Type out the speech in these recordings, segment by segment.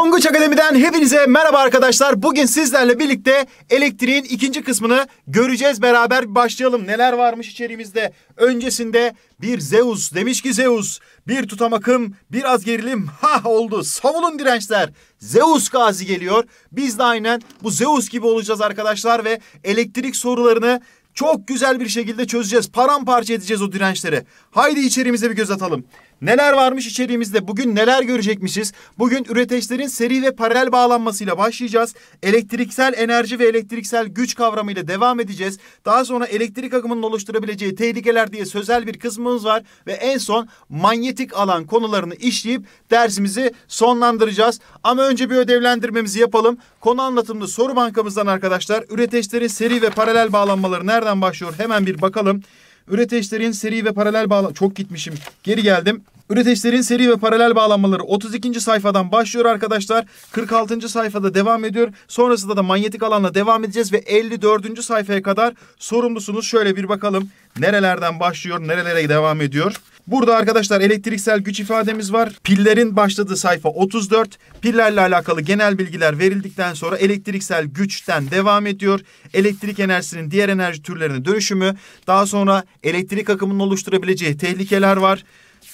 Tonguç Akademi'den hepinize merhaba arkadaşlar. Bugün sizlerle birlikte elektriğin ikinci kısmını göreceğiz. Beraber başlayalım. Neler varmış içeriğimizde? Öncesinde bir Zeus demiş ki Zeus bir tutam akım bir az gerilim ha oldu. Savunun dirençler. Zeus gazi geliyor. Biz de aynen bu Zeus gibi olacağız arkadaşlar ve elektrik sorularını çok güzel bir şekilde çözeceğiz. Paramparça edeceğiz o dirençleri. Haydi içeriğimize bir göz atalım. Neler varmış içeriğimizde? Bugün neler görecekmişiz? Bugün üreteçlerin seri ve paralel bağlanmasıyla başlayacağız. Elektriksel enerji ve elektriksel güç kavramıyla devam edeceğiz. Daha sonra elektrik akımının oluşturabileceği tehlikeler diye sözel bir kısmımız var ve en son manyetik alan konularını işleyip dersimizi sonlandıracağız. Ama önce bir ödevlendirmemizi yapalım. Konu anlatımlı soru bankamızdan arkadaşlar üreteçlerin seri ve paralel bağlanmaları nereden başlıyor? Hemen bir bakalım. Üreteçlerin seri ve paralel bağla... Çok gitmişim. Geri geldim. Üreteçlerin seri ve paralel bağlanmaları 32. sayfadan başlıyor arkadaşlar. 46. sayfada devam ediyor. Sonrasında da manyetik alanla devam edeceğiz ve 54. sayfaya kadar sorumlusunuz. Şöyle bir bakalım nerelerden başlıyor, nerelere devam ediyor. Burada arkadaşlar elektriksel güç ifademiz var. Pillerin başladığı sayfa 34. Pillerle alakalı genel bilgiler verildikten sonra elektriksel güçten devam ediyor. Elektrik enerjisinin diğer enerji türlerine dönüşümü. Daha sonra elektrik akımının oluşturabileceği tehlikeler var.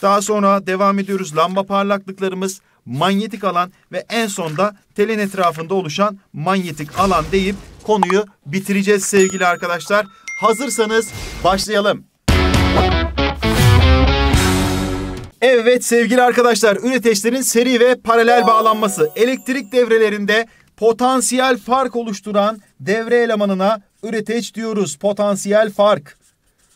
Daha sonra devam ediyoruz. Lamba parlaklıklarımız, manyetik alan ve en sonda telin etrafında oluşan manyetik alan deyip konuyu bitireceğiz sevgili arkadaşlar. Hazırsanız başlayalım. Evet sevgili arkadaşlar üreteçlerin seri ve paralel bağlanması elektrik devrelerinde potansiyel fark oluşturan devre elemanına üreteç diyoruz. Potansiyel fark.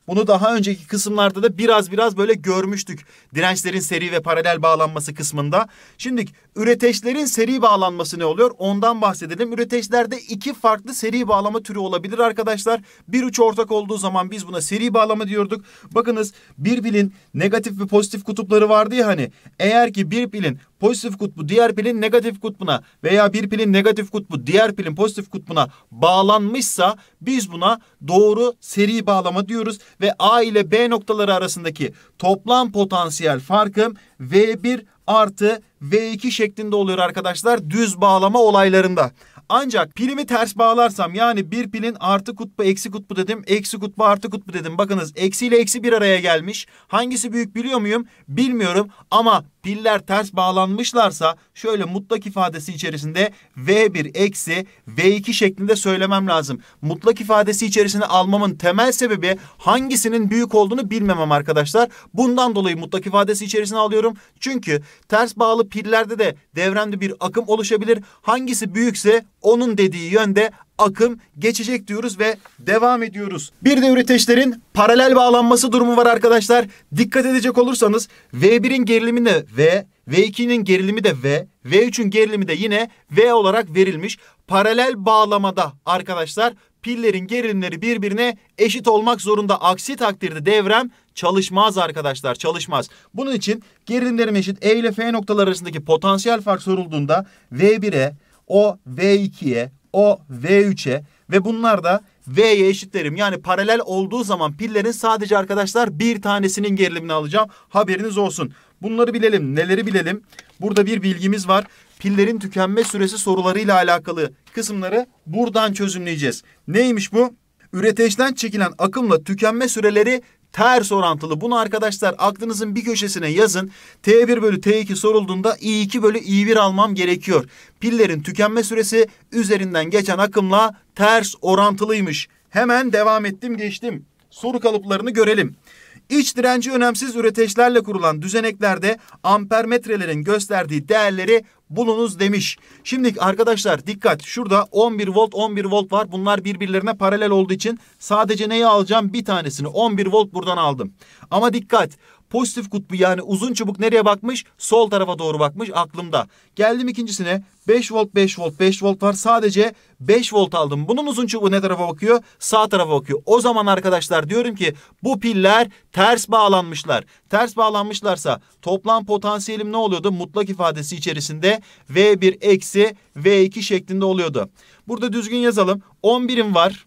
Bunu daha önceki kısımlarda da biraz biraz böyle görmüştük. Dirençlerin seri ve paralel bağlanması kısmında. Şimdi Üreteçlerin seri bağlanması ne oluyor? Ondan bahsedelim. Üreteçlerde iki farklı seri bağlama türü olabilir arkadaşlar. Bir uç ortak olduğu zaman biz buna seri bağlama diyorduk. Bakınız bir pilin negatif ve pozitif kutupları vardı ya hani. Eğer ki bir pilin pozitif kutbu diğer pilin negatif kutbuna veya bir pilin negatif kutbu diğer pilin pozitif kutbuna bağlanmışsa biz buna doğru seri bağlama diyoruz ve A ile B noktaları arasındaki toplam potansiyel farkı V1 artı V2 şeklinde oluyor arkadaşlar düz bağlama olaylarında. Ancak pilimi ters bağlarsam yani bir pilin artı kutbu eksi kutbu dedim. Eksi kutbu artı kutbu dedim. Bakınız eksi ile eksi bir araya gelmiş. Hangisi büyük biliyor muyum? Bilmiyorum ama piller ters bağlanmışlarsa şöyle mutlak ifadesi içerisinde V1 eksi V2 şeklinde söylemem lazım. Mutlak ifadesi içerisine almamın temel sebebi hangisinin büyük olduğunu bilmemem arkadaşlar. Bundan dolayı mutlak ifadesi içerisine alıyorum. Çünkü ters bağlı pillerde de devremde bir akım oluşabilir. Hangisi büyükse onun dediği yönde akım geçecek diyoruz ve devam ediyoruz. Bir de üreteçlerin paralel bağlanması durumu var arkadaşlar. Dikkat edecek olursanız V1'in gerilimi de V, V2'nin gerilimi de V, V3'ün gerilimi de yine V olarak verilmiş. Paralel bağlamada arkadaşlar pillerin gerilimleri birbirine eşit olmak zorunda. Aksi takdirde devrem çalışmaz arkadaşlar çalışmaz. Bunun için gerilimlerim eşit E ile F noktalar arasındaki potansiyel fark sorulduğunda V1'e o V2'ye o V3'e ve bunlar da V'ye eşitlerim. Yani paralel olduğu zaman pillerin sadece arkadaşlar bir tanesinin gerilimini alacağım. Haberiniz olsun. Bunları bilelim. Neleri bilelim? Burada bir bilgimiz var. Pillerin tükenme süresi sorularıyla alakalı kısımları buradan çözümleyeceğiz. Neymiş bu? Üreteçten çekilen akımla tükenme süreleri ters orantılı. Bunu arkadaşlar aklınızın bir köşesine yazın. T1 bölü T2 sorulduğunda I2 bölü I1 almam gerekiyor. Pillerin tükenme süresi üzerinden geçen akımla ters orantılıymış. Hemen devam ettim geçtim. Soru kalıplarını görelim. İç direnci önemsiz üreteçlerle kurulan düzeneklerde ampermetrelerin gösterdiği değerleri bulunuz demiş. Şimdi arkadaşlar dikkat şurada 11 volt 11 volt var bunlar birbirlerine paralel olduğu için sadece neyi alacağım bir tanesini 11 volt buradan aldım. Ama dikkat Pozitif kutbu yani uzun çubuk nereye bakmış? Sol tarafa doğru bakmış aklımda. Geldim ikincisine 5 volt 5 volt 5 volt var sadece 5 volt aldım. Bunun uzun çubuğu ne tarafa bakıyor? Sağ tarafa bakıyor. O zaman arkadaşlar diyorum ki bu piller ters bağlanmışlar. Ters bağlanmışlarsa toplam potansiyelim ne oluyordu? Mutlak ifadesi içerisinde V1 eksi V2 şeklinde oluyordu. Burada düzgün yazalım. 11'im var.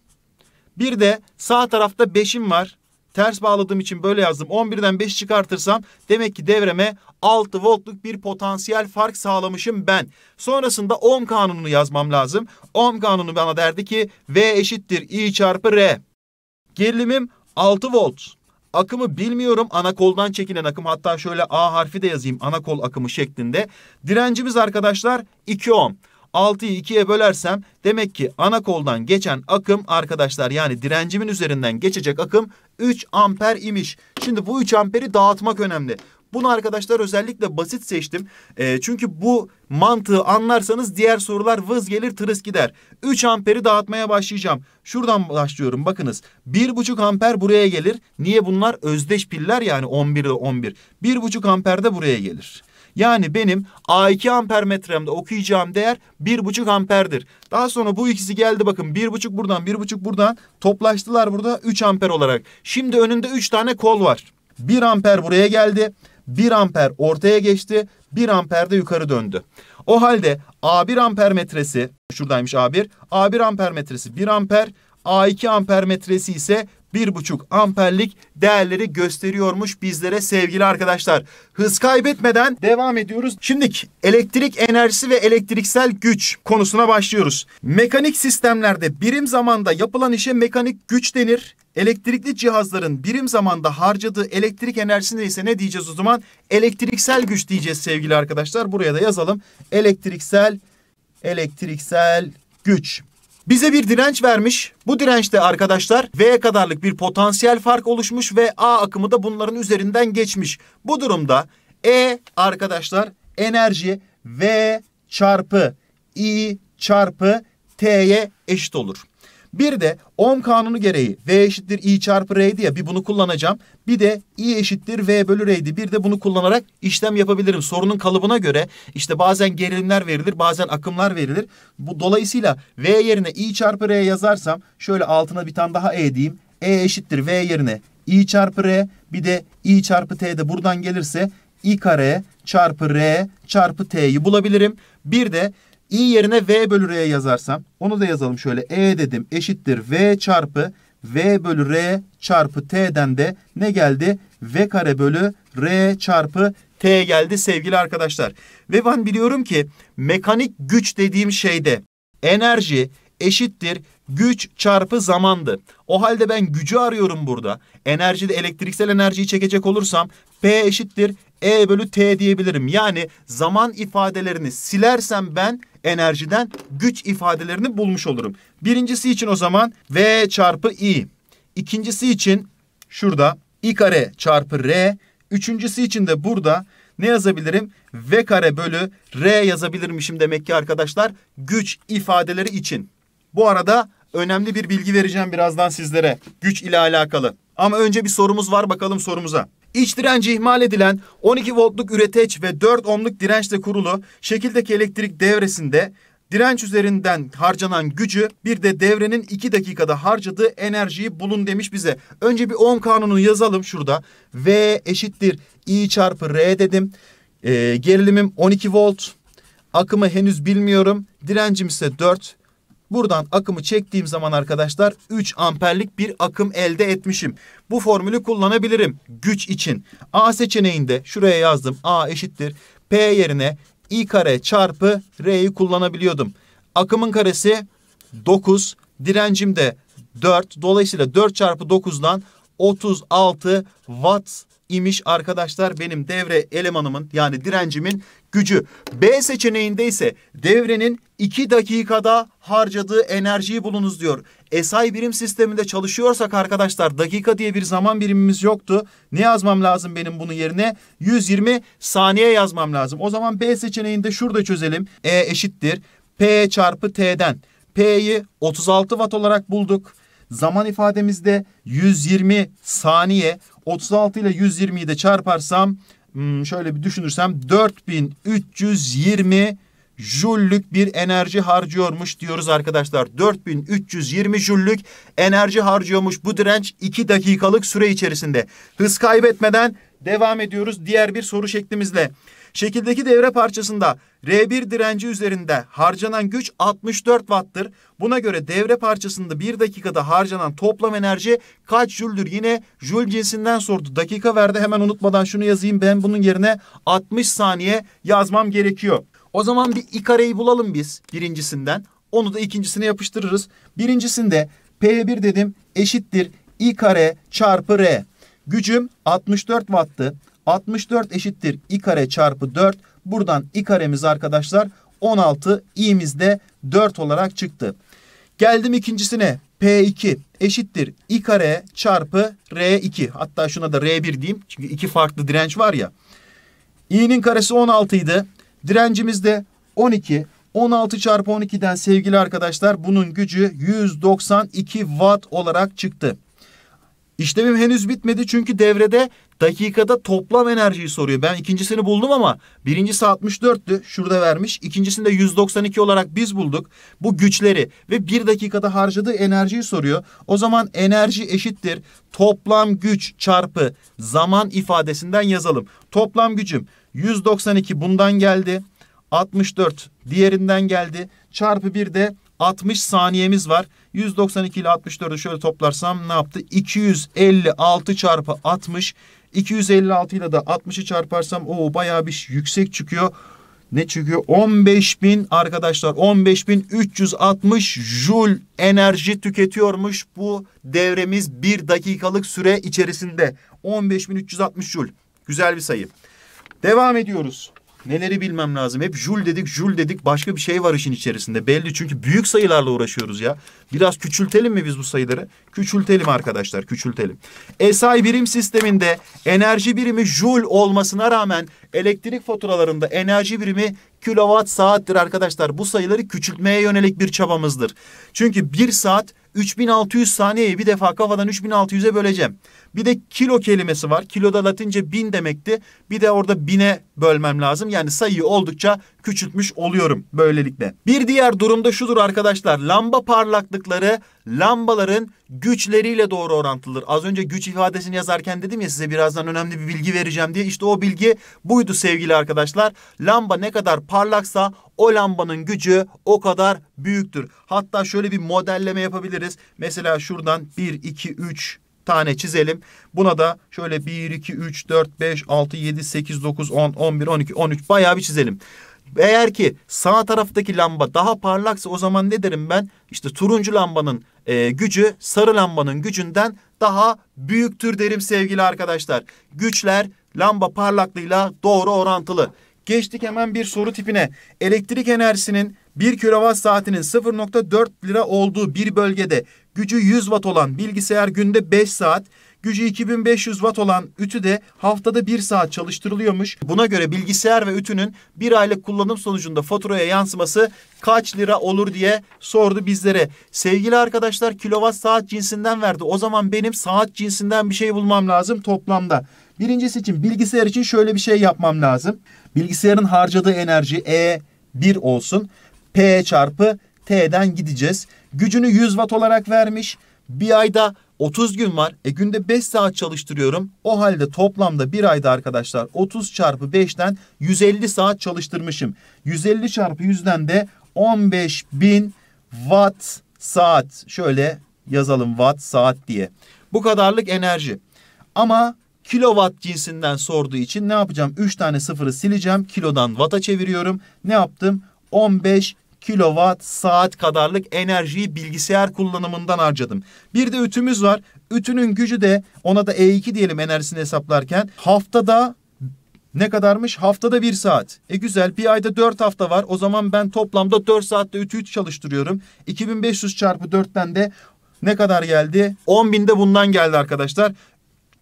Bir de sağ tarafta 5'im var ters bağladığım için böyle yazdım. 11'den 5 çıkartırsam demek ki devreme 6 voltluk bir potansiyel fark sağlamışım ben. Sonrasında ohm kanununu yazmam lazım. Ohm kanunu bana derdi ki V eşittir I çarpı R. Gerilimim 6 volt. Akımı bilmiyorum. Ana koldan çekilen akım. Hatta şöyle A harfi de yazayım. Ana kol akımı şeklinde. Direncimiz arkadaşlar 2 ohm. 6'yı 2'ye bölersem demek ki ana koldan geçen akım arkadaşlar yani direncimin üzerinden geçecek akım 3 amper imiş. Şimdi bu 3 amperi dağıtmak önemli. Bunu arkadaşlar özellikle basit seçtim. E, çünkü bu mantığı anlarsanız diğer sorular vız gelir tırıs gider. 3 amperi dağıtmaya başlayacağım. Şuradan başlıyorum bakınız. 1,5 amper buraya gelir. Niye bunlar özdeş piller yani 11 ile 11. 1,5 amper de buraya gelir. Yani benim A2 amper metremde okuyacağım değer 1,5 amperdir. Daha sonra bu ikisi geldi bakın 1,5 buradan 1,5 buradan toplaştılar burada 3 amper olarak. Şimdi önünde 3 tane kol var. 1 amper buraya geldi. 1 amper ortaya geçti. 1 amper de yukarı döndü. O halde A1 amper metresi şuradaymış A1. A1 amper metresi 1 amper. A2 amper metresi ise bir buçuk amperlik değerleri gösteriyormuş bizlere sevgili arkadaşlar. Hız kaybetmeden devam ediyoruz. Şimdi elektrik enerjisi ve elektriksel güç konusuna başlıyoruz. Mekanik sistemlerde birim zamanda yapılan işe mekanik güç denir. Elektrikli cihazların birim zamanda harcadığı elektrik enerjisi neyse ne diyeceğiz o zaman? Elektriksel güç diyeceğiz sevgili arkadaşlar. Buraya da yazalım. Elektriksel elektriksel güç. Bize bir direnç vermiş. Bu dirençte arkadaşlar V kadarlık bir potansiyel fark oluşmuş ve A akımı da bunların üzerinden geçmiş. Bu durumda E arkadaşlar enerji V çarpı I çarpı T'ye eşit olur. Bir de Ohm kanunu gereği V eşittir I çarpı R'ydi ya bir bunu kullanacağım. Bir de I eşittir V bölü R'ydi. Bir de bunu kullanarak işlem yapabilirim. Sorunun kalıbına göre işte bazen gerilimler verilir bazen akımlar verilir. Bu Dolayısıyla V yerine I çarpı R yazarsam şöyle altına bir tane daha E diyeyim. E eşittir V yerine I çarpı R bir de I çarpı T de buradan gelirse i kare çarpı r çarpı t'yi bulabilirim. Bir de i yerine v bölü r'ye yazarsam onu da yazalım şöyle. E dedim eşittir v çarpı v bölü r çarpı t'den de ne geldi? v kare bölü r çarpı t geldi sevgili arkadaşlar. Ve ben biliyorum ki mekanik güç dediğim şeyde enerji eşittir güç çarpı zamandı. O halde ben gücü arıyorum burada. Enerjide elektriksel enerjiyi çekecek olursam P eşittir e bölü T diyebilirim. Yani zaman ifadelerini silersem ben enerjiden güç ifadelerini bulmuş olurum. Birincisi için o zaman V çarpı I. İkincisi için şurada I kare çarpı R. Üçüncüsü için de burada ne yazabilirim? V kare bölü R yazabilirmişim demek ki arkadaşlar güç ifadeleri için. Bu arada önemli bir bilgi vereceğim birazdan sizlere güç ile alakalı. Ama önce bir sorumuz var bakalım sorumuza. İç direnci ihmal edilen 12 voltluk üreteç ve 4 ohmluk dirençle kurulu şekildeki elektrik devresinde direnç üzerinden harcanan gücü bir de devrenin 2 dakikada harcadığı enerjiyi bulun demiş bize. Önce bir ohm kanunu yazalım şurada. V eşittir I çarpı R dedim. Ee, gerilimim 12 volt. Akımı henüz bilmiyorum. Direncim ise 4. Buradan akımı çektiğim zaman arkadaşlar 3 amperlik bir akım elde etmişim. Bu formülü kullanabilirim güç için. A seçeneğinde şuraya yazdım. A eşittir. P yerine I kare çarpı R'yi kullanabiliyordum. Akımın karesi 9. Direncim de 4. Dolayısıyla 4 çarpı 9'dan 36 watt imiş arkadaşlar benim devre elemanımın yani direncimin gücü. B seçeneğinde ise devrenin 2 dakikada harcadığı enerjiyi bulunuz diyor. SI birim sisteminde çalışıyorsak arkadaşlar dakika diye bir zaman birimimiz yoktu. Ne yazmam lazım benim bunun yerine? 120 saniye yazmam lazım. O zaman B seçeneğinde şurada çözelim. E eşittir P çarpı T'den. P'yi 36 watt olarak bulduk. Zaman ifademizde 120 saniye 36 ile 120'yi de çarparsam hmm, şöyle bir düşünürsem 4320 jüllük bir enerji harcıyormuş diyoruz arkadaşlar. 4320 jüllük enerji harcıyormuş bu direnç 2 dakikalık süre içerisinde. Hız kaybetmeden devam ediyoruz diğer bir soru şeklimizle. Şekildeki devre parçasında R1 direnci üzerinde harcanan güç 64 watt'tır. Buna göre devre parçasında 1 dakikada harcanan toplam enerji kaç jüldür? Yine jül cinsinden sordu. Dakika verdi hemen unutmadan şunu yazayım. Ben bunun yerine 60 saniye yazmam gerekiyor. O zaman bir i kareyi bulalım biz birincisinden. Onu da ikincisine yapıştırırız. Birincisinde P1 dedim eşittir i kare çarpı R. Gücüm 64 watt'tı. 64 eşittir i kare çarpı 4. Buradan i karemiz arkadaşlar 16 i'miz de 4 olarak çıktı. Geldim ikincisine. P2 eşittir i kare çarpı R2. Hatta şuna da R1 diyeyim. Çünkü iki farklı direnç var ya. i'nin karesi 16 idi. Direncimiz de 12. 16 çarpı 12'den sevgili arkadaşlar bunun gücü 192 watt olarak çıktı. İşlemim henüz bitmedi çünkü devrede dakikada toplam enerjiyi soruyor. Ben ikincisini buldum ama birincisi 64'tü şurada vermiş. İkincisini de 192 olarak biz bulduk. Bu güçleri ve bir dakikada harcadığı enerjiyi soruyor. O zaman enerji eşittir. Toplam güç çarpı zaman ifadesinden yazalım. Toplam gücüm 192 bundan geldi. 64 diğerinden geldi. Çarpı bir de 60 saniyemiz var. 192 ile 64'ü şöyle toplarsam ne yaptı? 256 çarpı 60. 256 ile de 60'ı çarparsam o bayağı bir yüksek çıkıyor. Ne çıkıyor? 15.000 arkadaşlar 15.360 jul enerji tüketiyormuş bu devremiz bir dakikalık süre içerisinde. 15.360 jul. Güzel bir sayı. Devam ediyoruz. Neleri bilmem lazım. Hep jul dedik, jul dedik. Başka bir şey var işin içerisinde. Belli çünkü büyük sayılarla uğraşıyoruz ya. Biraz küçültelim mi biz bu sayıları? Küçültelim arkadaşlar, küçültelim. SI birim sisteminde enerji birimi jul olmasına rağmen elektrik faturalarında enerji birimi kilowatt saattir arkadaşlar. Bu sayıları küçültmeye yönelik bir çabamızdır. Çünkü bir saat 3600 saniyeyi bir defa kafadan 3600'e böleceğim. Bir de kilo kelimesi var. Kilo da latince bin demekti. Bir de orada bine bölmem lazım. Yani sayıyı oldukça küçültmüş oluyorum böylelikle. Bir diğer durumda şudur arkadaşlar. Lamba parlaklıkları lambaların güçleriyle doğru orantılıdır. Az önce güç ifadesini yazarken dedim ya size birazdan önemli bir bilgi vereceğim diye. İşte o bilgi buydu sevgili arkadaşlar. Lamba ne kadar parlaksa o lambanın gücü o kadar büyüktür. Hatta şöyle bir modelleme yapabiliriz. Mesela şuradan 1, 2, 3 tane çizelim. Buna da şöyle 1, 2, 3, 4, 5, 6, 7, 8, 9, 10, 11, 12, 13 bayağı bir çizelim. Eğer ki sağ taraftaki lamba daha parlaksa o zaman ne derim ben? İşte turuncu lambanın e, gücü sarı lambanın gücünden daha büyüktür derim sevgili arkadaşlar. Güçler lamba parlaklığıyla doğru orantılı. Geçtik hemen bir soru tipine. Elektrik enerjisinin 1 kilowatt saatinin 0.4 lira olduğu bir bölgede gücü 100 watt olan bilgisayar günde 5 saat, Gücü 2500 watt olan ütü de haftada 1 saat çalıştırılıyormuş. Buna göre bilgisayar ve ütünün bir aylık kullanım sonucunda faturaya yansıması kaç lira olur diye sordu bizlere. Sevgili arkadaşlar kilowatt saat cinsinden verdi. O zaman benim saat cinsinden bir şey bulmam lazım toplamda. Birincisi için bilgisayar için şöyle bir şey yapmam lazım. Bilgisayarın harcadığı enerji E 1 olsun. P çarpı T'den gideceğiz. Gücünü 100 watt olarak vermiş. Bir ayda 30 gün var. E günde 5 saat çalıştırıyorum. O halde toplamda bir ayda arkadaşlar 30 çarpı 5'ten 150 saat çalıştırmışım. 150 çarpı 100'den de 15 bin watt saat. Şöyle yazalım watt saat diye. Bu kadarlık enerji. Ama kilowatt cinsinden sorduğu için ne yapacağım? 3 tane sıfırı sileceğim. Kilodan watt'a çeviriyorum. Ne yaptım? 15 kilowatt saat kadarlık enerjiyi bilgisayar kullanımından harcadım. Bir de ütümüz var. Ütünün gücü de ona da E2 diyelim enerjisini hesaplarken haftada ne kadarmış? Haftada bir saat. E güzel bir ayda dört hafta var. O zaman ben toplamda dört saatte ütü çalıştırıyorum. 2500 çarpı dörtten de ne kadar geldi? 10.000 de bundan geldi arkadaşlar.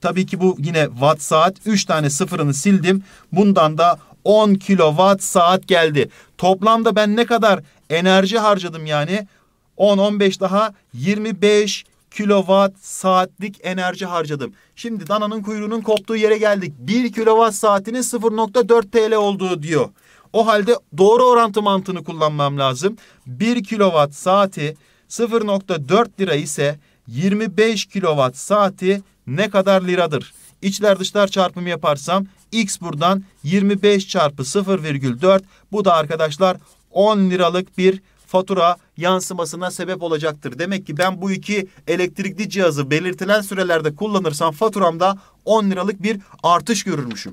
Tabii ki bu yine watt saat. 3 tane sıfırını sildim. Bundan da 10 kilowatt saat geldi. Toplamda ben ne kadar enerji harcadım yani? 10-15 daha 25 kilowatt saatlik enerji harcadım. Şimdi dananın kuyruğunun koptuğu yere geldik. 1 kilowatt saatinin 0.4 TL olduğu diyor. O halde doğru orantı mantığını kullanmam lazım. 1 kilowatt saati 0.4 lira ise 25 kilowatt saati ne kadar liradır? İçler dışlar çarpımı yaparsam X buradan 25 çarpı 0,4 bu da arkadaşlar 10 liralık bir fatura yansımasına sebep olacaktır. Demek ki ben bu iki elektrikli cihazı belirtilen sürelerde kullanırsam faturamda 10 liralık bir artış görürmüşüm.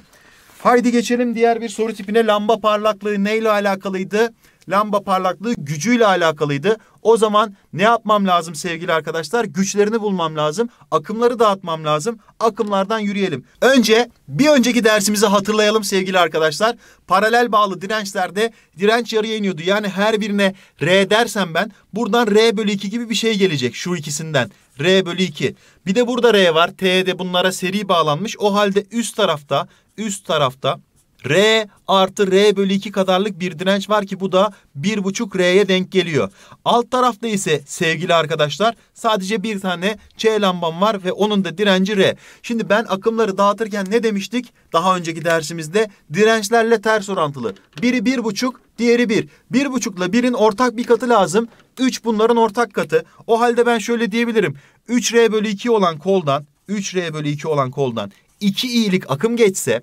Haydi geçelim diğer bir soru tipine. Lamba parlaklığı neyle alakalıydı? lamba parlaklığı gücüyle alakalıydı. O zaman ne yapmam lazım sevgili arkadaşlar? Güçlerini bulmam lazım. Akımları dağıtmam lazım. Akımlardan yürüyelim. Önce bir önceki dersimizi hatırlayalım sevgili arkadaşlar. Paralel bağlı dirençlerde direnç yarıya iniyordu. Yani her birine R dersem ben buradan R bölü 2 gibi bir şey gelecek şu ikisinden. R bölü 2. Bir de burada R var. T'de bunlara seri bağlanmış. O halde üst tarafta üst tarafta R artı R bölü 2 kadarlık bir direnç var ki bu da 1,5 R'ye denk geliyor. Alt tarafta ise sevgili arkadaşlar sadece bir tane C lambam var ve onun da direnci R. Şimdi ben akımları dağıtırken ne demiştik? Daha önceki dersimizde dirençlerle ters orantılı. Biri 1,5 diğeri 1. 1,5 ile 1'in ortak bir katı lazım. 3 bunların ortak katı. O halde ben şöyle diyebilirim. 3R bölü 2 olan koldan 3R bölü 2 olan koldan 2 iyilik akım geçse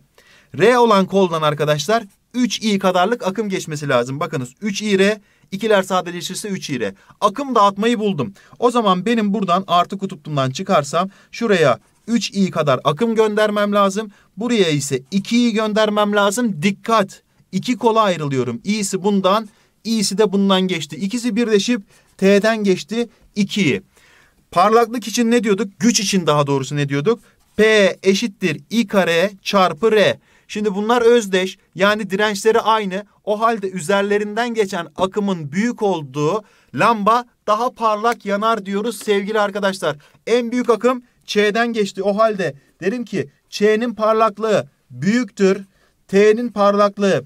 R olan koldan arkadaşlar 3i kadarlık akım geçmesi lazım. Bakınız 3i R ikiler sadeleşirse 3i Akım dağıtmayı buldum. O zaman benim buradan artı kutuptumdan çıkarsam şuraya 3i kadar akım göndermem lazım. Buraya ise 2i göndermem lazım. Dikkat! İki kola ayrılıyorum. i'si bundan, i'si de bundan geçti. İkisi birleşip t'den geçti 2'yi. Parlaklık için ne diyorduk? Güç için daha doğrusu ne diyorduk? P eşittir i kare çarpı r. Şimdi bunlar özdeş yani dirençleri aynı. O halde üzerlerinden geçen akımın büyük olduğu lamba daha parlak yanar diyoruz sevgili arkadaşlar. En büyük akım Ç'den geçti. O halde derim ki Ç'nin parlaklığı büyüktür. T'nin parlaklığı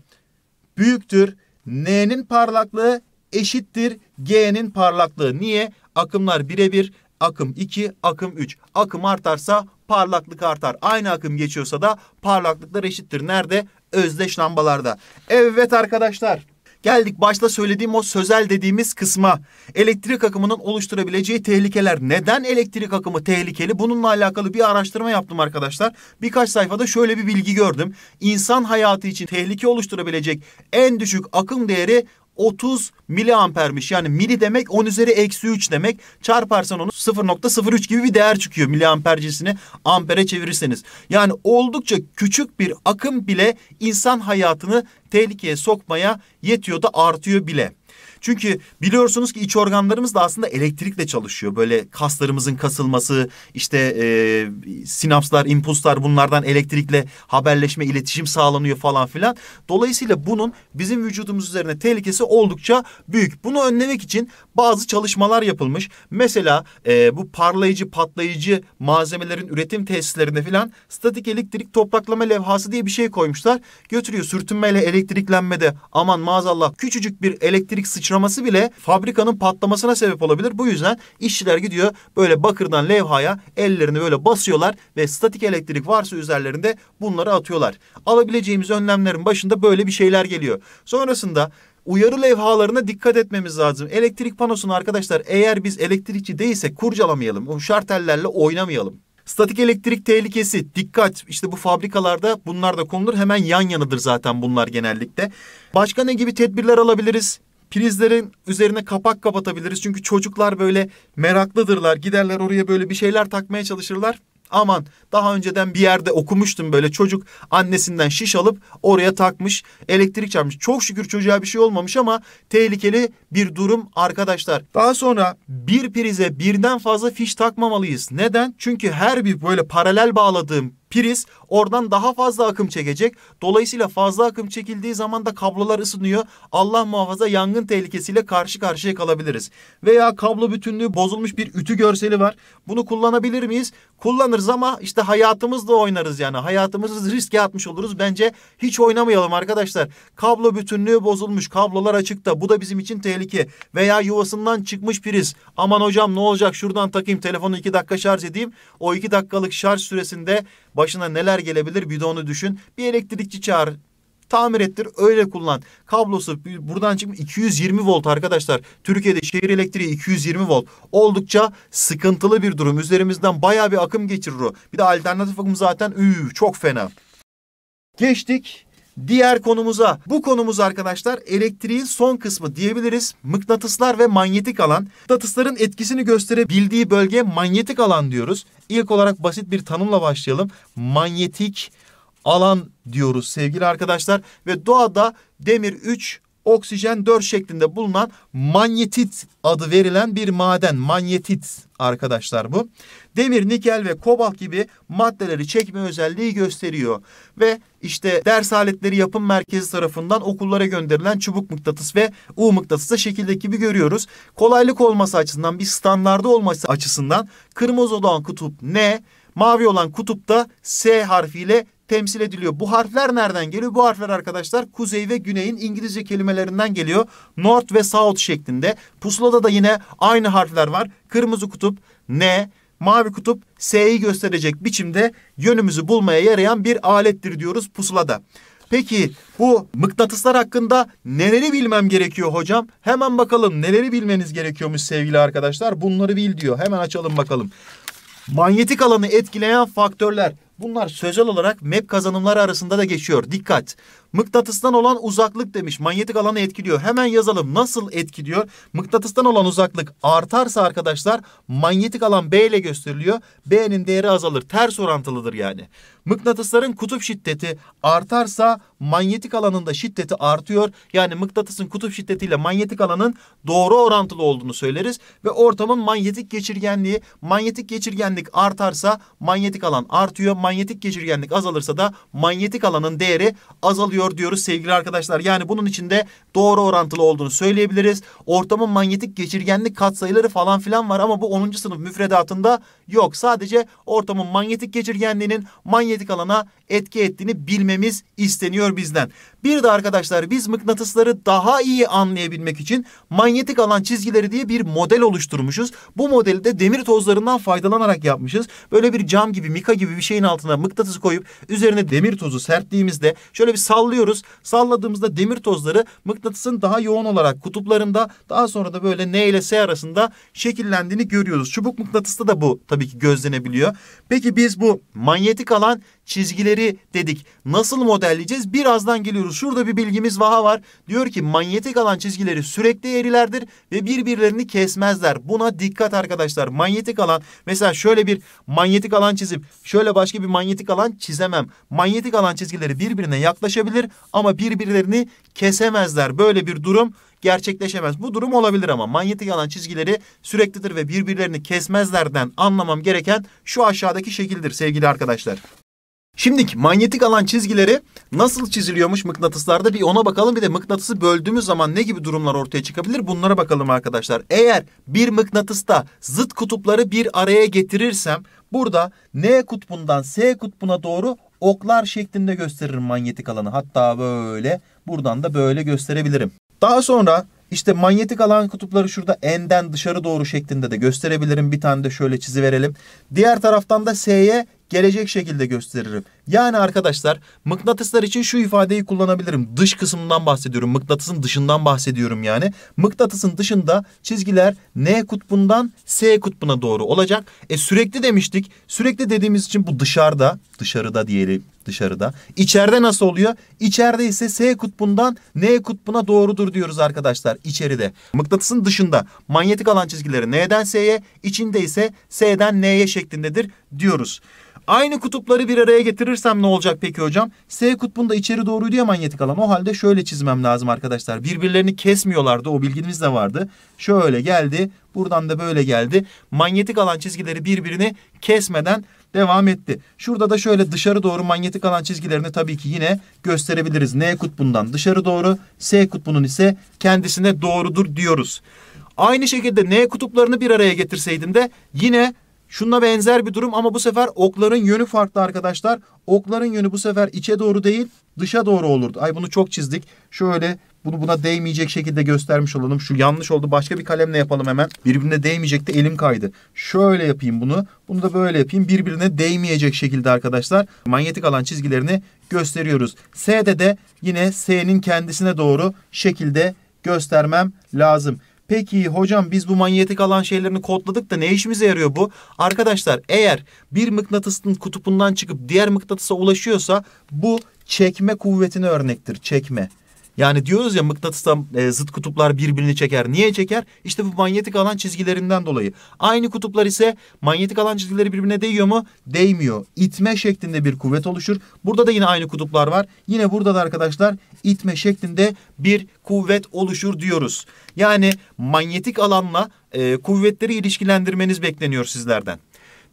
büyüktür. N'nin parlaklığı eşittir G'nin parlaklığı. Niye? Akımlar birebir. Akım 2, akım 3. Akım artarsa parlaklık artar. Aynı akım geçiyorsa da parlaklıklar eşittir. Nerede? Özdeş lambalarda. Evet arkadaşlar. Geldik başta söylediğim o sözel dediğimiz kısma. Elektrik akımının oluşturabileceği tehlikeler. Neden elektrik akımı tehlikeli? Bununla alakalı bir araştırma yaptım arkadaşlar. Birkaç sayfada şöyle bir bilgi gördüm. İnsan hayatı için tehlike oluşturabilecek en düşük akım değeri 30 miliampermiş. Yani mili demek 10 üzeri eksi 3 demek. Çarparsan onu 0.03 gibi bir değer çıkıyor miliamper cinsini ampere çevirirseniz. Yani oldukça küçük bir akım bile insan hayatını tehlikeye sokmaya yetiyor da artıyor bile. Çünkü biliyorsunuz ki iç organlarımız da aslında elektrikle çalışıyor. Böyle kaslarımızın kasılması, işte e, sinapslar, impulslar bunlardan elektrikle haberleşme, iletişim sağlanıyor falan filan. Dolayısıyla bunun bizim vücudumuz üzerine tehlikesi oldukça büyük. Bunu önlemek için bazı çalışmalar yapılmış. Mesela e, bu parlayıcı, patlayıcı malzemelerin üretim tesislerinde filan statik elektrik topraklama levhası diye bir şey koymuşlar. Götürüyor sürtünmeyle elektriklenmede aman maazallah küçücük bir elektrik elektrik sıçraması bile fabrikanın patlamasına sebep olabilir. Bu yüzden işçiler gidiyor böyle bakırdan levhaya ellerini böyle basıyorlar ve statik elektrik varsa üzerlerinde bunları atıyorlar. Alabileceğimiz önlemlerin başında böyle bir şeyler geliyor. Sonrasında uyarı levhalarına dikkat etmemiz lazım. Elektrik panosunu arkadaşlar eğer biz elektrikçi değilsek kurcalamayalım. O şartellerle oynamayalım. Statik elektrik tehlikesi dikkat işte bu fabrikalarda bunlar da konulur hemen yan yanıdır zaten bunlar genellikle. Başka ne gibi tedbirler alabiliriz? Prizlerin üzerine kapak kapatabiliriz. Çünkü çocuklar böyle meraklıdırlar. Giderler oraya böyle bir şeyler takmaya çalışırlar. Aman daha önceden bir yerde okumuştum böyle çocuk annesinden şiş alıp oraya takmış elektrik çarpmış. Çok şükür çocuğa bir şey olmamış ama tehlikeli bir durum arkadaşlar. Daha sonra bir prize birden fazla fiş takmamalıyız. Neden? Çünkü her bir böyle paralel bağladığım priz oradan daha fazla akım çekecek. Dolayısıyla fazla akım çekildiği zaman da kablolar ısınıyor. Allah muhafaza yangın tehlikesiyle karşı karşıya kalabiliriz. Veya kablo bütünlüğü bozulmuş bir ütü görseli var. Bunu kullanabilir miyiz? Kullanırız ama işte hayatımızla oynarız yani. Hayatımızı riske atmış oluruz. Bence hiç oynamayalım arkadaşlar. Kablo bütünlüğü bozulmuş. Kablolar açıkta. Bu da bizim için tehlike. Veya yuvasından çıkmış priz. Aman hocam ne olacak şuradan takayım telefonu iki dakika şarj edeyim. O iki dakikalık şarj süresinde Başına neler gelebilir bir de onu düşün. Bir elektrikçi çağır. Tamir ettir öyle kullan. Kablosu buradan çıkmış 220 volt arkadaşlar. Türkiye'de şehir elektriği 220 volt. Oldukça sıkıntılı bir durum. Üzerimizden baya bir akım geçirir o. Bir de alternatif akım zaten üf, çok fena. Geçtik Diğer konumuza bu konumuz arkadaşlar elektriğin son kısmı diyebiliriz. Mıknatıslar ve manyetik alan. Mıknatısların etkisini gösterebildiği bölge manyetik alan diyoruz. İlk olarak basit bir tanımla başlayalım. Manyetik alan diyoruz sevgili arkadaşlar. Ve doğada demir 3, oksijen 4 şeklinde bulunan manyetit adı verilen bir maden. Manyetit arkadaşlar bu. Demir, nikel ve kobalt gibi maddeleri çekme özelliği gösteriyor. Ve işte ders aletleri yapım merkezi tarafından okullara gönderilen çubuk mıknatıs ve U mıknatısı şekildeki gibi görüyoruz. Kolaylık olması açısından bir standarda olması açısından kırmızı olan kutup N, mavi olan kutup da S harfiyle temsil ediliyor. Bu harfler nereden geliyor? Bu harfler arkadaşlar kuzey ve güneyin İngilizce kelimelerinden geliyor. North ve south şeklinde. Pusulada da yine aynı harfler var. Kırmızı kutup N, mavi kutup S'yi gösterecek biçimde yönümüzü bulmaya yarayan bir alettir diyoruz pusulada. Peki bu mıknatıslar hakkında neleri bilmem gerekiyor hocam? Hemen bakalım neleri bilmeniz gerekiyormuş sevgili arkadaşlar. Bunları bil diyor. Hemen açalım bakalım. Manyetik alanı etkileyen faktörler. Bunlar sözel olarak MEP kazanımları arasında da geçiyor. Dikkat! Mıknatıstan olan uzaklık demiş. Manyetik alanı etkiliyor. Hemen yazalım. Nasıl etkiliyor? Mıknatıstan olan uzaklık artarsa arkadaşlar manyetik alan B ile gösteriliyor. B'nin değeri azalır. Ters orantılıdır yani. Mıknatısların kutup şiddeti artarsa manyetik alanında şiddeti artıyor. Yani mıknatısın kutup şiddetiyle manyetik alanın doğru orantılı olduğunu söyleriz. Ve ortamın manyetik geçirgenliği, manyetik geçirgenlik artarsa manyetik alan artıyor. Manyetik geçirgenlik azalırsa da manyetik alanın değeri azalıyor artıyor diyoruz sevgili arkadaşlar. Yani bunun içinde doğru orantılı olduğunu söyleyebiliriz. Ortamın manyetik geçirgenlik katsayıları falan filan var ama bu 10. sınıf müfredatında yok. Sadece ortamın manyetik geçirgenliğinin manyetik alana etki ettiğini bilmemiz isteniyor bizden. Bir de arkadaşlar biz mıknatısları daha iyi anlayabilmek için manyetik alan çizgileri diye bir model oluşturmuşuz. Bu modeli de demir tozlarından faydalanarak yapmışız. Böyle bir cam gibi mika gibi bir şeyin altına mıknatıs koyup üzerine demir tozu serptiğimizde şöyle bir sallayabiliriz sallıyoruz. Salladığımızda demir tozları mıknatısın daha yoğun olarak kutuplarında daha sonra da böyle N ile S arasında şekillendiğini görüyoruz. Çubuk mıknatısı da bu tabii ki gözlenebiliyor. Peki biz bu manyetik alan çizgileri dedik. Nasıl modelleyeceğiz? Birazdan geliyoruz. Şurada bir bilgimiz daha var. Diyor ki manyetik alan çizgileri sürekli eğrilerdir ve birbirlerini kesmezler. Buna dikkat arkadaşlar. Manyetik alan mesela şöyle bir manyetik alan çizip şöyle başka bir manyetik alan çizemem. Manyetik alan çizgileri birbirine yaklaşabilir ama birbirlerini kesemezler. Böyle bir durum gerçekleşemez. Bu durum olabilir ama manyetik alan çizgileri süreklidir ve birbirlerini kesmezlerden anlamam gereken şu aşağıdaki şekildir sevgili arkadaşlar. Şimdi manyetik alan çizgileri nasıl çiziliyormuş mıknatıslarda bir ona bakalım. Bir de mıknatısı böldüğümüz zaman ne gibi durumlar ortaya çıkabilir bunlara bakalım arkadaşlar. Eğer bir mıknatısta zıt kutupları bir araya getirirsem burada N kutbundan S kutbuna doğru oklar şeklinde gösteririm manyetik alanı. Hatta böyle buradan da böyle gösterebilirim. Daha sonra işte manyetik alan kutupları şurada N'den dışarı doğru şeklinde de gösterebilirim. Bir tane de şöyle çizi verelim. Diğer taraftan da S'ye gelecek şekilde gösteririm. Yani arkadaşlar mıknatıslar için şu ifadeyi kullanabilirim. Dış kısmından bahsediyorum. Mıknatısın dışından bahsediyorum yani. Mıknatısın dışında çizgiler N kutbundan S kutbuna doğru olacak. E sürekli demiştik. Sürekli dediğimiz için bu dışarıda, dışarıda diyelim dışarıda. İçeride nasıl oluyor? İçeride ise S kutbundan N kutbuna doğrudur diyoruz arkadaşlar içeride. Mıknatısın dışında manyetik alan çizgileri N'den S'ye, içinde ise S'den N'ye şeklindedir diyoruz. Aynı kutupları bir araya getirir çizersem ne olacak peki hocam? S kutbunda içeri doğru ya manyetik alan. O halde şöyle çizmem lazım arkadaşlar. Birbirlerini kesmiyorlardı. O bilginiz de vardı. Şöyle geldi. Buradan da böyle geldi. Manyetik alan çizgileri birbirini kesmeden devam etti. Şurada da şöyle dışarı doğru manyetik alan çizgilerini tabii ki yine gösterebiliriz. N kutbundan dışarı doğru, S kutbunun ise kendisine doğrudur diyoruz. Aynı şekilde N kutuplarını bir araya getirseydim de yine Şununla benzer bir durum ama bu sefer okların yönü farklı arkadaşlar. Okların yönü bu sefer içe doğru değil dışa doğru olurdu. Ay bunu çok çizdik. Şöyle bunu buna değmeyecek şekilde göstermiş olalım. Şu yanlış oldu. Başka bir kalemle yapalım hemen. Birbirine değmeyecek de elim kaydı. Şöyle yapayım bunu. Bunu da böyle yapayım. Birbirine değmeyecek şekilde arkadaşlar manyetik alan çizgilerini gösteriyoruz. S'de de yine S'nin kendisine doğru şekilde göstermem lazım. Peki hocam biz bu manyetik alan şeylerini kodladık da ne işimize yarıyor bu? Arkadaşlar eğer bir mıknatısın kutupundan çıkıp diğer mıknatısa ulaşıyorsa bu çekme kuvvetini örnektir. Çekme. Yani diyoruz ya mıknatısta e, zıt kutuplar birbirini çeker. Niye çeker? İşte bu manyetik alan çizgilerinden dolayı. Aynı kutuplar ise manyetik alan çizgileri birbirine değiyor mu? Değmiyor. İtme şeklinde bir kuvvet oluşur. Burada da yine aynı kutuplar var. Yine burada da arkadaşlar itme şeklinde bir kuvvet oluşur diyoruz. Yani manyetik alanla e, kuvvetleri ilişkilendirmeniz bekleniyor sizlerden.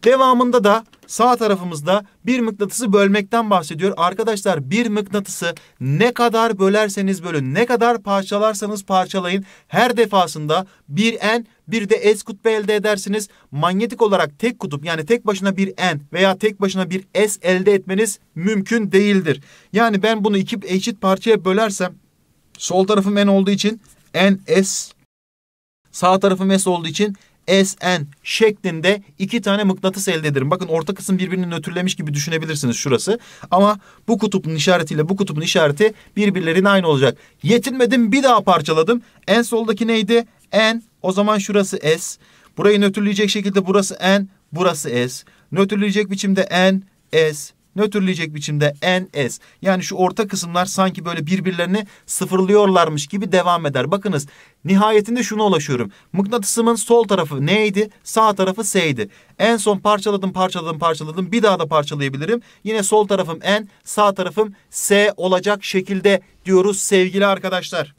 Devamında da sağ tarafımızda bir mıknatısı bölmekten bahsediyor. Arkadaşlar bir mıknatısı ne kadar bölerseniz bölün, ne kadar parçalarsanız parçalayın. Her defasında bir en bir de S kutbu elde edersiniz. Manyetik olarak tek kutup yani tek başına bir N veya tek başına bir S elde etmeniz mümkün değildir. Yani ben bunu iki eşit parçaya bölersem sol tarafım N olduğu için N S sağ tarafım S olduğu için SN şeklinde iki tane mıknatıs elde ederim. Bakın orta kısım birbirini nötrlemiş gibi düşünebilirsiniz şurası. Ama bu kutupun işaretiyle bu kutupun işareti birbirlerine aynı olacak. Yetinmedim bir daha parçaladım. En soldaki neydi? N. O zaman şurası S. Burayı nötrleyecek şekilde burası N, burası S. Nötrleyecek biçimde N, S nötrleyecek biçimde n s. Yani şu orta kısımlar sanki böyle birbirlerini sıfırlıyorlarmış gibi devam eder. Bakınız nihayetinde şuna ulaşıyorum. Mıknatısımın sol tarafı neydi? Sağ tarafı s'ydi. En son parçaladım parçaladım parçaladım bir daha da parçalayabilirim. Yine sol tarafım n sağ tarafım s olacak şekilde diyoruz sevgili arkadaşlar.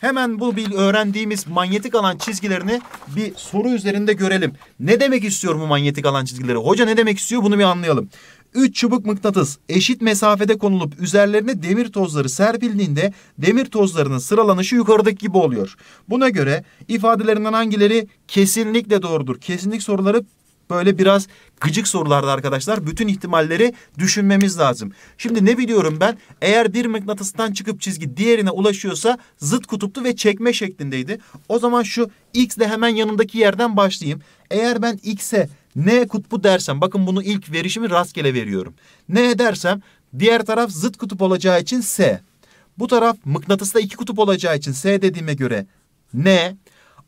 Hemen bu bil öğrendiğimiz manyetik alan çizgilerini bir soru üzerinde görelim. Ne demek istiyor bu manyetik alan çizgileri? Hoca ne demek istiyor bunu bir anlayalım. 3 çubuk mıknatıs eşit mesafede konulup üzerlerine demir tozları serpildiğinde demir tozlarının sıralanışı yukarıdaki gibi oluyor. Buna göre ifadelerinden hangileri kesinlikle doğrudur? Kesinlik soruları böyle biraz gıcık sorulardı arkadaşlar. Bütün ihtimalleri düşünmemiz lazım. Şimdi ne biliyorum ben? Eğer bir mıknatıstan çıkıp çizgi diğerine ulaşıyorsa zıt kutuplu ve çekme şeklindeydi. O zaman şu x de hemen yanındaki yerden başlayayım. Eğer ben x'e N kutbu dersem bakın bunu ilk verişimi rastgele veriyorum. N dersem diğer taraf zıt kutup olacağı için S. Bu taraf mıknatısta iki kutup olacağı için S dediğime göre N.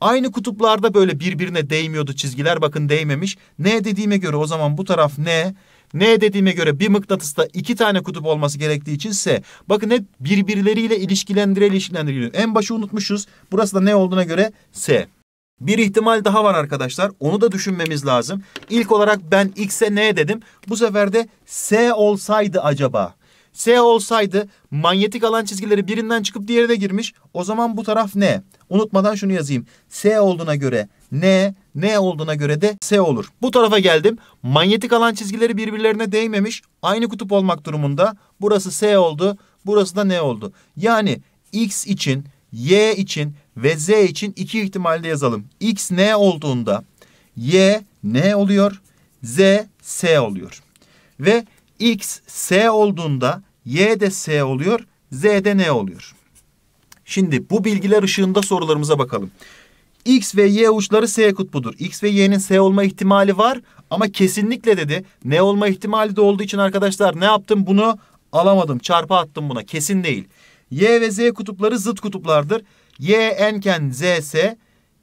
Aynı kutuplarda böyle birbirine değmiyordu çizgiler bakın değmemiş. N dediğime göre o zaman bu taraf N. N dediğime göre bir mıknatısta iki tane kutup olması gerektiği için S. Bakın hep birbirleriyle ilişkilendire ilişkilendiriyor. En başı unutmuşuz. Burası da ne olduğuna göre S. Bir ihtimal daha var arkadaşlar. Onu da düşünmemiz lazım. İlk olarak ben X'e N dedim. Bu sefer de S olsaydı acaba? S olsaydı manyetik alan çizgileri birinden çıkıp diğerine girmiş. O zaman bu taraf N. Unutmadan şunu yazayım. S olduğuna göre N, N olduğuna göre de S olur. Bu tarafa geldim. Manyetik alan çizgileri birbirlerine değmemiş. Aynı kutup olmak durumunda. Burası S oldu. Burası da N oldu. Yani X için, Y için ve z için iki ihtimalde yazalım. x n olduğunda y n oluyor, z s oluyor. Ve x s olduğunda y de s oluyor, z de n oluyor. Şimdi bu bilgiler ışığında sorularımıza bakalım. X ve Y uçları S kutbudur. X ve Y'nin S olma ihtimali var ama kesinlikle dedi ne olma ihtimali de olduğu için arkadaşlar ne yaptım bunu alamadım çarpı attım buna kesin değil. Y ve Z kutupları zıt kutuplardır. Yn enken Z ise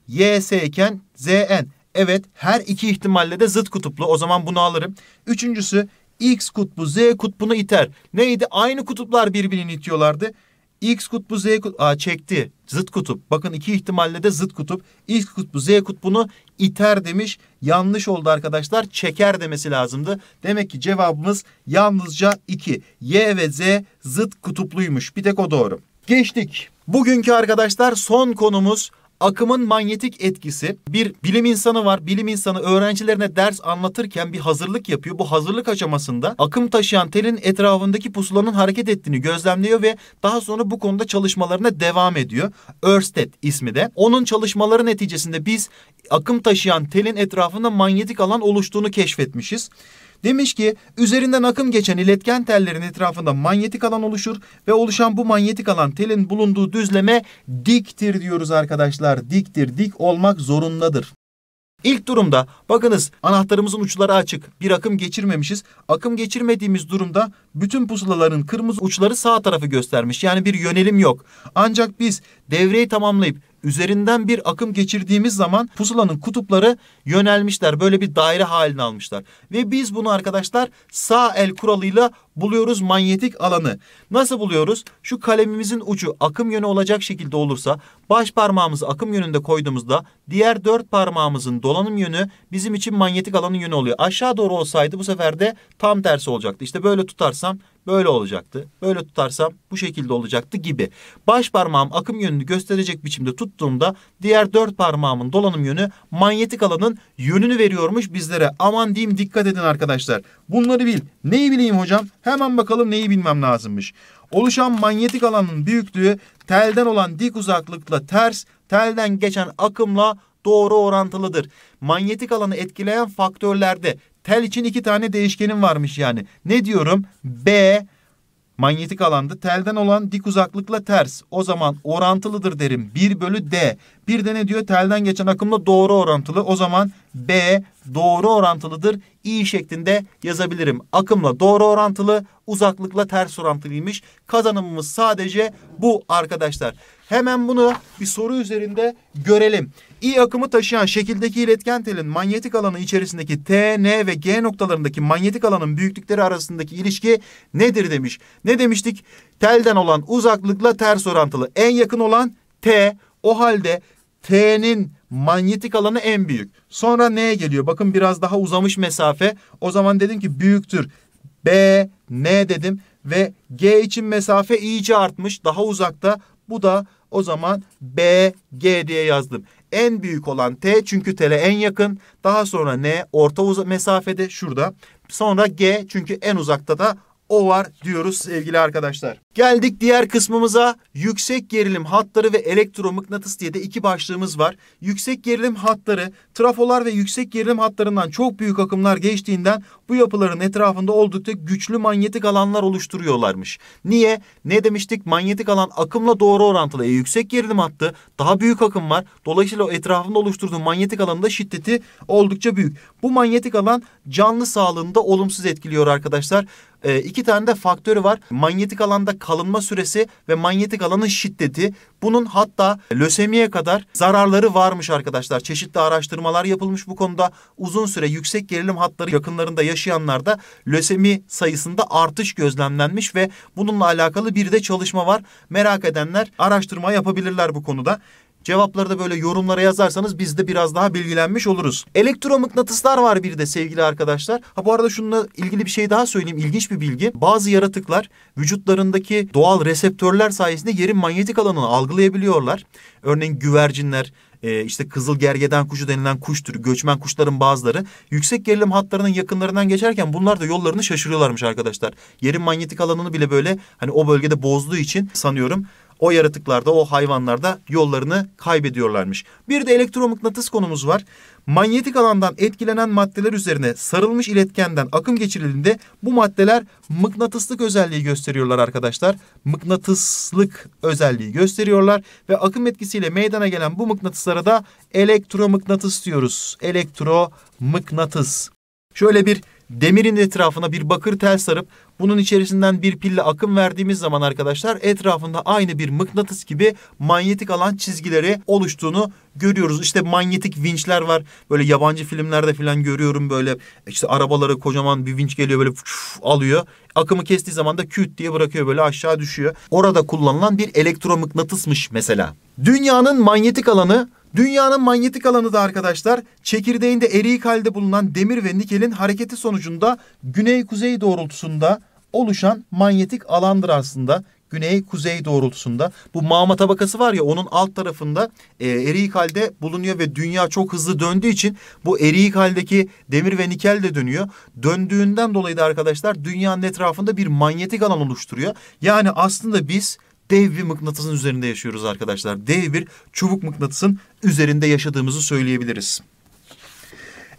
Y S iken Z Evet her iki ihtimalle de zıt kutuplu. O zaman bunu alırım. Üçüncüsü X kutbu Z kutbunu iter. Neydi? Aynı kutuplar birbirini itiyorlardı. X kutbu Z kutbu... Aa çekti. Zıt kutup. Bakın iki ihtimalle de zıt kutup. X kutbu Z kutbunu iter demiş. Yanlış oldu arkadaşlar. Çeker demesi lazımdı. Demek ki cevabımız yalnızca 2. Y ve Z zıt kutupluymuş. Bir tek o doğru. Geçtik. Bugünkü arkadaşlar son konumuz akımın manyetik etkisi. Bir bilim insanı var. Bilim insanı öğrencilerine ders anlatırken bir hazırlık yapıyor. Bu hazırlık aşamasında akım taşıyan telin etrafındaki pusulanın hareket ettiğini gözlemliyor ve daha sonra bu konuda çalışmalarına devam ediyor. Ørsted ismi de. Onun çalışmaları neticesinde biz akım taşıyan telin etrafında manyetik alan oluştuğunu keşfetmişiz. Demiş ki üzerinden akım geçen iletken tellerin etrafında manyetik alan oluşur ve oluşan bu manyetik alan telin bulunduğu düzleme diktir diyoruz arkadaşlar. Diktir, dik olmak zorundadır. İlk durumda bakınız anahtarımızın uçları açık. Bir akım geçirmemişiz. Akım geçirmediğimiz durumda bütün pusulaların kırmızı uçları sağ tarafı göstermiş. Yani bir yönelim yok. Ancak biz devreyi tamamlayıp üzerinden bir akım geçirdiğimiz zaman pusulanın kutupları yönelmişler. Böyle bir daire halini almışlar. Ve biz bunu arkadaşlar sağ el kuralıyla buluyoruz manyetik alanı. Nasıl buluyoruz? Şu kalemimizin ucu akım yönü olacak şekilde olursa baş parmağımızı akım yönünde koyduğumuzda diğer dört parmağımızın dolanım yönü bizim için manyetik alanın yönü oluyor. Aşağı doğru olsaydı bu sefer de tam tersi olacaktı. İşte böyle tutarsam böyle olacaktı. Böyle tutarsam bu şekilde olacaktı gibi. Baş parmağım akım yönünü gösterecek biçimde tuttuğumda diğer dört parmağımın dolanım yönü manyetik alanın yönünü veriyormuş bizlere. Aman diyeyim dikkat edin arkadaşlar. Bunları bil. Neyi bileyim hocam? Hemen bakalım neyi bilmem lazımmış. Oluşan manyetik alanın büyüklüğü telden olan dik uzaklıkla ters, telden geçen akımla doğru orantılıdır. Manyetik alanı etkileyen faktörlerde tel için iki tane değişkenim varmış yani. Ne diyorum? B manyetik alanda telden olan dik uzaklıkla ters. O zaman orantılıdır derim. 1 bölü D. Bir de ne diyor? Telden geçen akımla doğru orantılı. O zaman B doğru orantılıdır. İ şeklinde yazabilirim. Akımla doğru orantılı, uzaklıkla ters orantılıymış. Kazanımımız sadece bu arkadaşlar. Hemen bunu bir soru üzerinde görelim i akımı taşıyan şekildeki iletken telin manyetik alanı içerisindeki T, N ve G noktalarındaki manyetik alanın büyüklükleri arasındaki ilişki nedir demiş. Ne demiştik? Telden olan uzaklıkla ters orantılı. En yakın olan T. O halde T'nin manyetik alanı en büyük. Sonra N geliyor. Bakın biraz daha uzamış mesafe. O zaman dedim ki büyüktür. B, N dedim ve G için mesafe iyice artmış. Daha uzakta. Bu da o zaman B, G diye yazdım. En büyük olan T çünkü tele en yakın. Daha sonra N orta mesafede şurada. Sonra G çünkü en uzakta da o var diyoruz sevgili arkadaşlar. Geldik diğer kısmımıza. Yüksek gerilim hatları ve elektromıknatıs diye de iki başlığımız var. Yüksek gerilim hatları trafolar ve yüksek gerilim hatlarından çok büyük akımlar geçtiğinden bu yapıların etrafında oldukça güçlü manyetik alanlar oluşturuyorlarmış. Niye? Ne demiştik? Manyetik alan akımla doğru orantılı. E, yüksek gerilim hattı daha büyük akım var. Dolayısıyla o etrafında oluşturduğu manyetik alanında şiddeti oldukça büyük. Bu manyetik alan canlı sağlığında olumsuz etkiliyor arkadaşlar. E, iki tane de faktörü var. Manyetik alanda kalınma süresi ve manyetik alanın şiddeti. Bunun hatta lösemiye kadar zararları varmış arkadaşlar. Çeşitli araştırmalar yapılmış bu konuda. Uzun süre yüksek gerilim hatları yakınlarında yaşayanlarda lösemi sayısında artış gözlemlenmiş ve bununla alakalı bir de çalışma var. Merak edenler araştırma yapabilirler bu konuda. Cevapları da böyle yorumlara yazarsanız biz de biraz daha bilgilenmiş oluruz. Elektromıknatıslar var bir de sevgili arkadaşlar. Ha bu arada şununla ilgili bir şey daha söyleyeyim. İlginç bir bilgi. Bazı yaratıklar vücutlarındaki doğal reseptörler sayesinde yerin manyetik alanını algılayabiliyorlar. Örneğin güvercinler, e, işte kızıl gergeden kuşu denilen kuş türü, göçmen kuşların bazıları yüksek gerilim hatlarının yakınlarından geçerken bunlar da yollarını şaşırıyorlarmış arkadaşlar. Yerin manyetik alanını bile böyle hani o bölgede bozduğu için sanıyorum o yaratıklarda, o hayvanlarda yollarını kaybediyorlarmış. Bir de elektromıknatıs konumuz var. Manyetik alandan etkilenen maddeler üzerine sarılmış iletkenden akım geçirildiğinde bu maddeler mıknatıslık özelliği gösteriyorlar arkadaşlar. Mıknatıslık özelliği gösteriyorlar ve akım etkisiyle meydana gelen bu mıknatıslara da elektromıknatıs diyoruz. Elektromıknatıs. Şöyle bir demirin etrafına bir bakır tel sarıp bunun içerisinden bir pille akım verdiğimiz zaman arkadaşlar etrafında aynı bir mıknatıs gibi manyetik alan çizgileri oluştuğunu görüyoruz. İşte manyetik vinçler var. Böyle yabancı filmlerde falan görüyorum böyle işte arabalara kocaman bir vinç geliyor böyle fuf, alıyor. Akımı kestiği zaman da küt diye bırakıyor böyle aşağı düşüyor. Orada kullanılan bir elektromıknatısmış mesela. Dünyanın manyetik alanı Dünyanın manyetik alanı da arkadaşlar çekirdeğinde eriyik halde bulunan demir ve nikelin hareketi sonucunda güney-kuzey doğrultusunda oluşan manyetik alandır aslında. Güney-kuzey doğrultusunda. Bu mağma tabakası var ya onun alt tarafında e, eriyik halde bulunuyor ve dünya çok hızlı döndüğü için bu eriyik haldeki demir ve nikel de dönüyor. Döndüğünden dolayı da arkadaşlar dünyanın etrafında bir manyetik alan oluşturuyor. Yani aslında biz dev bir mıknatısın üzerinde yaşıyoruz arkadaşlar. Dev bir çubuk mıknatısın üzerinde yaşadığımızı söyleyebiliriz.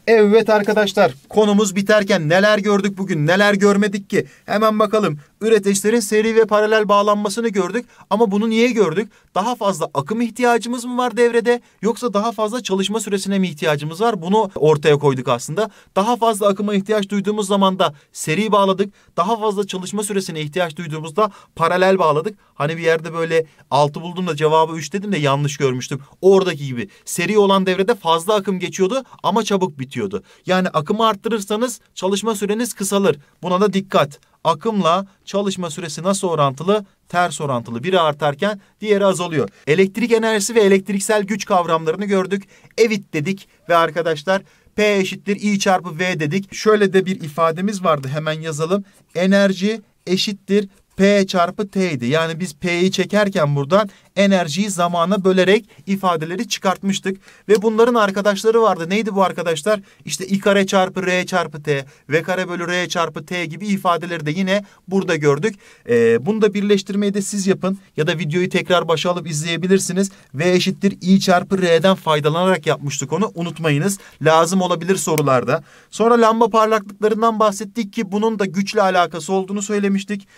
Evet arkadaşlar konumuz biterken neler gördük bugün neler görmedik ki hemen bakalım üreteçlerin seri ve paralel bağlanmasını gördük. Ama bunu niye gördük? Daha fazla akım ihtiyacımız mı var devrede yoksa daha fazla çalışma süresine mi ihtiyacımız var? Bunu ortaya koyduk aslında. Daha fazla akıma ihtiyaç duyduğumuz zaman da seri bağladık. Daha fazla çalışma süresine ihtiyaç duyduğumuzda paralel bağladık. Hani bir yerde böyle altı buldum da cevabı üç dedim de yanlış görmüştüm. Oradaki gibi seri olan devrede fazla akım geçiyordu ama çabuk bitiyordu. Yani akımı arttırırsanız çalışma süreniz kısalır. Buna da dikkat akımla çalışma süresi nasıl orantılı? Ters orantılı. Biri artarken diğeri azalıyor. Elektrik enerjisi ve elektriksel güç kavramlarını gördük. Evit dedik ve arkadaşlar P eşittir I çarpı V dedik. Şöyle de bir ifademiz vardı hemen yazalım. Enerji eşittir P çarpı T idi. Yani biz P'yi çekerken buradan enerjiyi zamana bölerek ifadeleri çıkartmıştık. Ve bunların arkadaşları vardı. Neydi bu arkadaşlar? İşte I kare çarpı R çarpı T, V kare bölü R çarpı T gibi ifadeleri de yine burada gördük. Ee, bunu da birleştirmeyi de siz yapın. Ya da videoyu tekrar başa alıp izleyebilirsiniz. V eşittir I çarpı R'den faydalanarak yapmıştık onu. Unutmayınız. Lazım olabilir sorularda. Sonra lamba parlaklıklarından bahsettik ki bunun da güçle alakası olduğunu söylemiştik.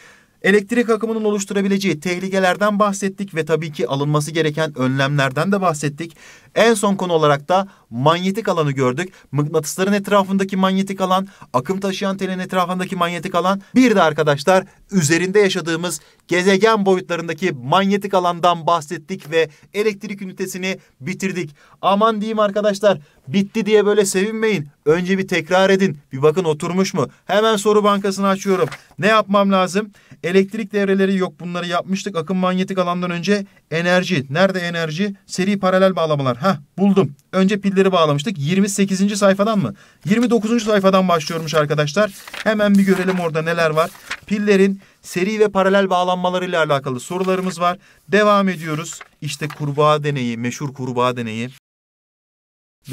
Elektrik akımının oluşturabileceği tehlikelerden bahsettik ve tabii ki alınması gereken önlemlerden de bahsettik. En son konu olarak da manyetik alanı gördük. Mıknatısların etrafındaki manyetik alan, akım taşıyan telin etrafındaki manyetik alan. Bir de arkadaşlar üzerinde yaşadığımız gezegen boyutlarındaki manyetik alandan bahsettik ve elektrik ünitesini bitirdik. Aman diyeyim arkadaşlar bitti diye böyle sevinmeyin. Önce bir tekrar edin. Bir bakın oturmuş mu? Hemen soru bankasını açıyorum. Ne yapmam lazım? Elektrik devreleri yok bunları yapmıştık. Akım manyetik alandan önce Enerji. Nerede enerji? Seri paralel bağlamalar. ha buldum. Önce pilleri bağlamıştık. 28. sayfadan mı? 29. sayfadan başlıyormuş arkadaşlar. Hemen bir görelim orada neler var. Pillerin seri ve paralel bağlanmalarıyla alakalı sorularımız var. Devam ediyoruz. İşte kurbağa deneyi, meşhur kurbağa deneyi.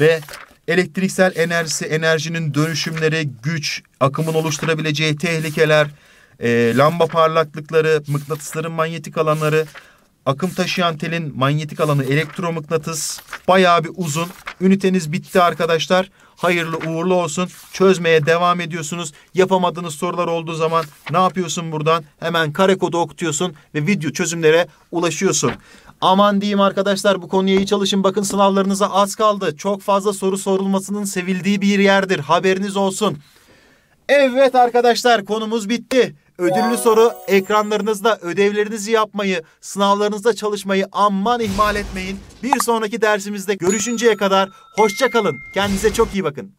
Ve elektriksel enerjisi, enerjinin dönüşümleri, güç, akımın oluşturabileceği tehlikeler, e, lamba parlaklıkları, mıknatısların manyetik alanları, Akım taşıyan telin manyetik alanı elektromıknatıs. Bayağı bir uzun. Üniteniz bitti arkadaşlar. Hayırlı uğurlu olsun. Çözmeye devam ediyorsunuz. Yapamadığınız sorular olduğu zaman ne yapıyorsun buradan? Hemen kare kodu okutuyorsun ve video çözümlere ulaşıyorsun. Aman diyeyim arkadaşlar bu konuya iyi çalışın. Bakın sınavlarınıza az kaldı. Çok fazla soru sorulmasının sevildiği bir yerdir. Haberiniz olsun. Evet arkadaşlar konumuz bitti. Ödüllü soru ekranlarınızda ödevlerinizi yapmayı, sınavlarınızda çalışmayı aman ihmal etmeyin. Bir sonraki dersimizde görüşünceye kadar hoşça kalın. Kendinize çok iyi bakın.